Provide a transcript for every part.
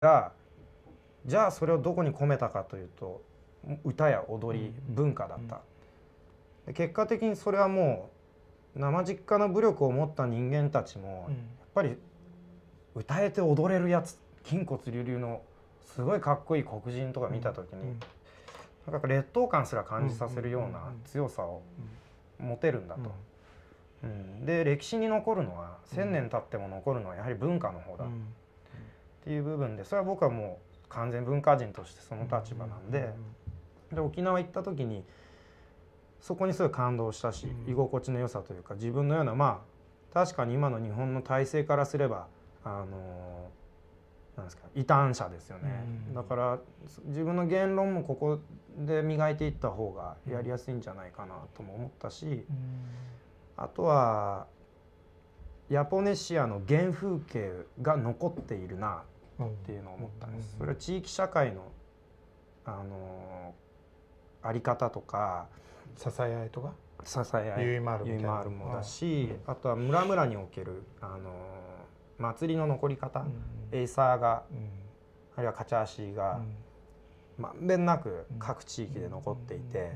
がじゃあそれをどこに込めたかというと歌や踊り文化だった、うん、結果的にそれはもう生実家の武力を持った人間たちも、やっぱり歌えて踊れるやつ筋骨隆々のすごいかっこいい黒人とか見た時に、うなんか劣等感すら感じさせるような強さを持てるんだと。うん、で歴史に残るのは1,000年経っても残るのはやはり文化の方だ、うんっていう部分でそれは僕はもう完全文化人としてその立場なんで,、で沖縄行った時にそこにすごい感動したし、居心地の良さというか自分のようなまあ確かに今の日本の体制からすればあのなんですか異端者ですよね、だから自分の言論もここで磨いていった方がやりやすいんじゃないかなとも思ったし、あとはヤポネシアの原風景が残っているなっっていうのを思ったんです。それは地域社会のあのあり方とか支え合いとか支え合いゆいまるもだし、あとは村々におけるあの祭りの残り方、エイサーが、あるいはカチャーシーが、まんべんなく各地域で残っていて、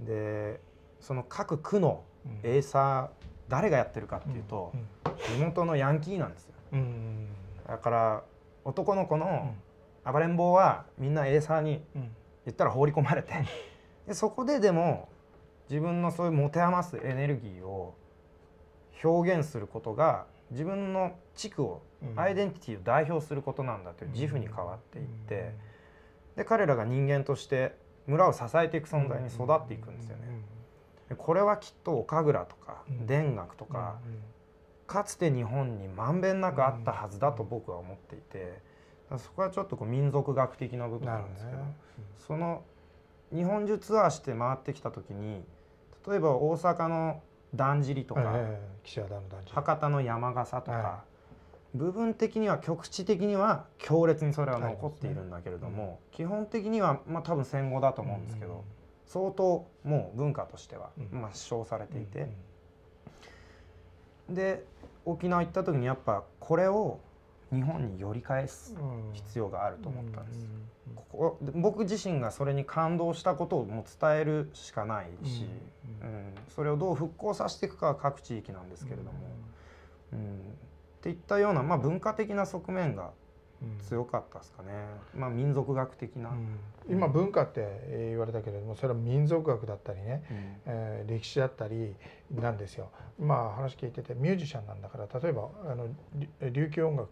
でその各区のエイサー、誰がやってるかっていうと、地元のヤンキーなんですよ。だから男の子の暴れん坊はみんなエーサーに言ったら放り込まれて、でそこででも自分のそういう持て余すエネルギーを表現することが自分の地区を、アイデンティティを代表することなんだという自負に変わっていって、で彼らが人間として村を支えていく存在に育っていくんですよね。これはきっと岡倉とか田楽とかかつて日本にまんべんなくあったはずだと僕は思っていて、そこはちょっとこう民族学的な部分なんですけど、ねうん、その日本中ツアーして回ってきた時に例えば大阪のだんじりとか、博多の山笠とか、はい、部分的には局地的には強烈にそれは残っているんだけれども、ねうん、基本的には、まあ、多分戦後だと思うんですけど、うんうん、相当もう文化としては、まあ、されていて。うんうん、で沖縄行った時にやっぱこれを日本に寄り返す必要があると思ったんです、うん、ここ僕自身がそれに感動したことをもう伝えるしかないし、うん、うん、それをどう復興させていくかは各地域なんですけれども、うん、うん、っていったような、まあ、文化的な側面が強かったですかね、まあ、民族学的な、うん、今文化って言われたけれどもそれは民族学だったりね、うん、えー、歴史だったりなんですよ。まあ話聞いててミュージシャンなんだから例えばあの琉球音楽